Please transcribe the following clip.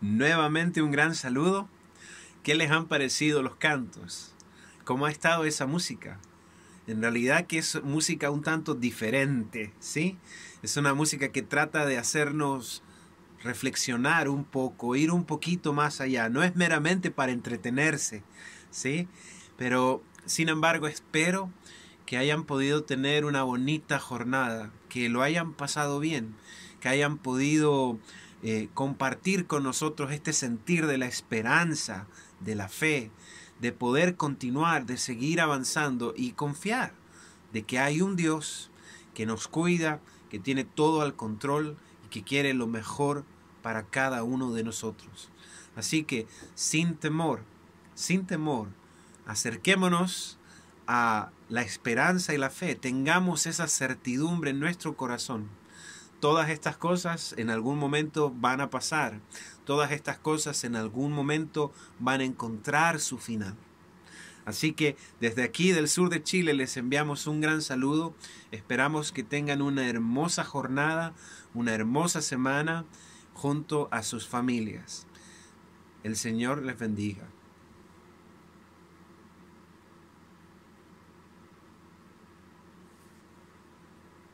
Nuevamente un gran saludo. ¿Qué les han parecido los cantos? ¿Cómo ha estado esa música? En realidad que es música un tanto diferente, ¿sí? Es una música que trata de hacernos reflexionar un poco, ir un poquito más allá. No es meramente para entretenerse, ¿sí? Pero, sin embargo, espero que hayan podido tener una bonita jornada, que lo hayan pasado bien, que hayan podido eh, compartir con nosotros este sentir de la esperanza, de la fe, de poder continuar, de seguir avanzando y confiar de que hay un Dios que nos cuida, que tiene todo al control y que quiere lo mejor para cada uno de nosotros. Así que sin temor, sin temor, acerquémonos a la esperanza y la fe, tengamos esa certidumbre en nuestro corazón Todas estas cosas en algún momento van a pasar. Todas estas cosas en algún momento van a encontrar su final. Así que desde aquí del sur de Chile les enviamos un gran saludo. Esperamos que tengan una hermosa jornada, una hermosa semana junto a sus familias. El Señor les bendiga.